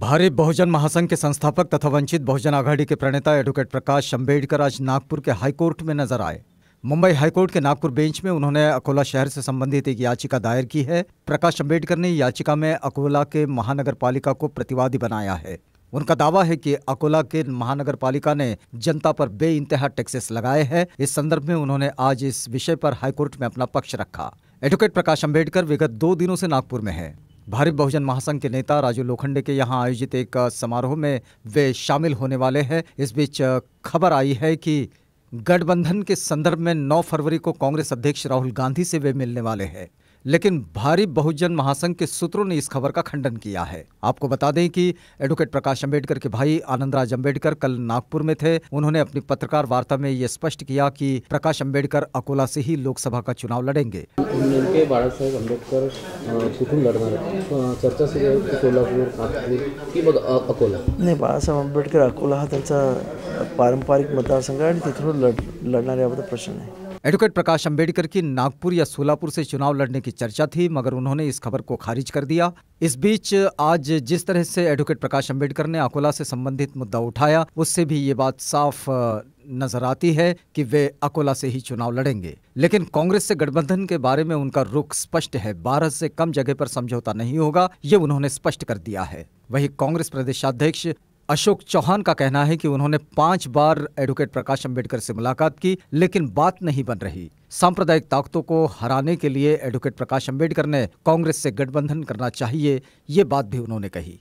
भारत बहुजन महासंघ के संस्थापक तथा वंचित बहुजन आघाड़ी के प्रणेता एडवोकेट प्रकाश अम्बेडकर आज नागपुर के हाईकोर्ट में नजर आए मुंबई हाईकोर्ट के नागपुर बेंच में उन्होंने अकोला शहर से संबंधित एक याचिका दायर की है प्रकाश अम्बेडकर ने याचिका में अकोला के महानगर पालिका को प्रतिवादी बनाया है उनका दावा है कि अकोला के महानगर पालिका ने जनता पर बे इंतहा टैक्सेस लगाए हैं इस संदर्भ में उन्होंने आज इस विषय पर हाईकोर्ट में अपना पक्ष रखा एडवोकेट प्रकाश अम्बेडकर विगत दो दिनों से नागपुर में हैं भारत बहुजन महासंघ के नेता राजू लोखंडे के यहाँ आयोजित एक समारोह में वे शामिल होने वाले हैं इस बीच खबर आई है कि गठबंधन के संदर्भ में 9 फरवरी को कांग्रेस अध्यक्ष राहुल गांधी से वे मिलने वाले हैं लेकिन भारी बहुजन महासंघ के सूत्रों ने इस खबर का खंडन किया है आपको बता दें कि एडवोकेट प्रकाश अंबेडकर के भाई आनंदराज अंबेडकर कल नागपुर में थे उन्होंने अपनी पत्रकार वार्ता में ये स्पष्ट किया कि प्रकाश अंबेडकर अकोला से ही लोकसभा का चुनाव लड़ेंगे उनके बाळा साहेब चर्चा सुरू अकोला अकोला हा त्यांचा पारंपरिक मतदारसंघ संघ आणि तिथून लढ याबद्दल प्रश्न आहे एडवोकेट प्रकाश अंबेडकर की नागपुर या सोलापुर से चुनाव लड़ने की चर्चा थी मगर उन्होंने इस खबर को खारिज कर दिया इस बीच आज जिस तरह से एडवोकेट प्रकाश अंबेडकर ने अकोला से संबंधित मुद्दा उठाया उससे भी ये बात साफ नजर आती है कि वे अकोला से ही चुनाव लड़ेंगे लेकिन कांग्रेस से गठबंधन के बारे में उनका रुख स्पष्ट है बारह से कम जगह पर समझौता नहीं होगा ये उन्होंने स्पष्ट कर दिया है वही कांग्रेस प्रदेशाध्यक्ष अशोक चौहान का कहना है कि उन्होंने पांच बार एडवोकेट प्रकाश अंबेडकर से मुलाकात की लेकिन बात नहीं बन रही सांप्रदायिक ताकतों को हराने के लिए एडवोकेट प्रकाश अंबेडकर ने कांग्रेस से गठबंधन करना चाहिए ये बात भी उन्होंने कही